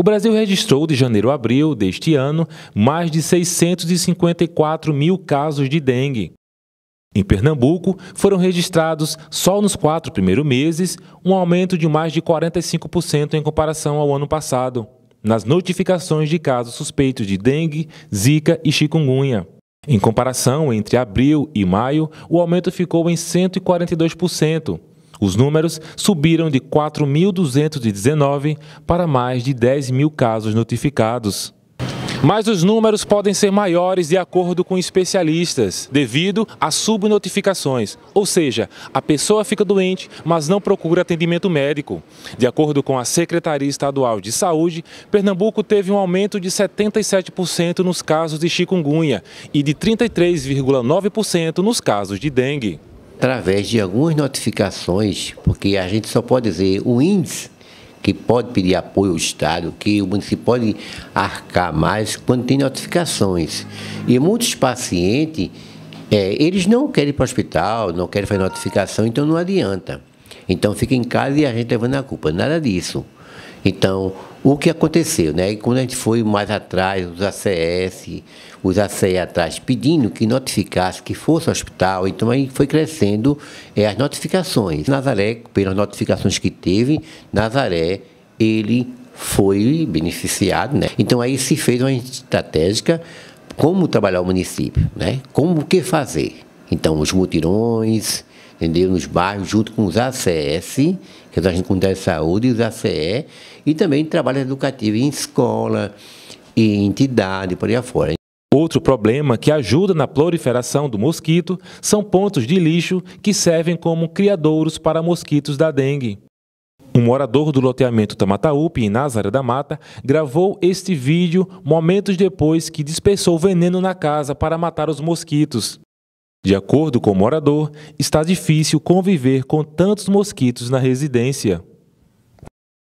O Brasil registrou de janeiro a abril deste ano mais de 654 mil casos de dengue. Em Pernambuco, foram registrados, só nos quatro primeiros meses, um aumento de mais de 45% em comparação ao ano passado, nas notificações de casos suspeitos de dengue, zika e chikungunya. Em comparação entre abril e maio, o aumento ficou em 142%, os números subiram de 4.219 para mais de 10 mil casos notificados. Mas os números podem ser maiores de acordo com especialistas, devido a subnotificações, ou seja, a pessoa fica doente, mas não procura atendimento médico. De acordo com a Secretaria Estadual de Saúde, Pernambuco teve um aumento de 77% nos casos de chikungunya e de 33,9% nos casos de dengue através de algumas notificações, porque a gente só pode dizer o índice que pode pedir apoio ao Estado, que o município pode arcar mais quando tem notificações. E muitos pacientes, é, eles não querem ir para o hospital, não querem fazer notificação, então não adianta. Então fica em casa e a gente levando a culpa. Nada disso. Então, o que aconteceu, né? E quando a gente foi mais atrás, os ACS, os ACE atrás, pedindo que notificasse que fosse o hospital, então aí foi crescendo é, as notificações. Nazaré, pelas notificações que teve, Nazaré, ele foi beneficiado, né? Então aí se fez uma estratégica como trabalhar o município, né? Como o que fazer. Então os mutirões, entendeu? Nos bairros, junto com os ACS, que é a agentes de saúde, e os ACE, e também trabalho educativo em escola, em entidade, por aí afora. Outro problema que ajuda na proliferação do mosquito são pontos de lixo que servem como criadouros para mosquitos da dengue. Um morador do loteamento Tamataúpe, em Nazaré da Mata, gravou este vídeo momentos depois que dispersou veneno na casa para matar os mosquitos. De acordo com o morador, está difícil conviver com tantos mosquitos na residência.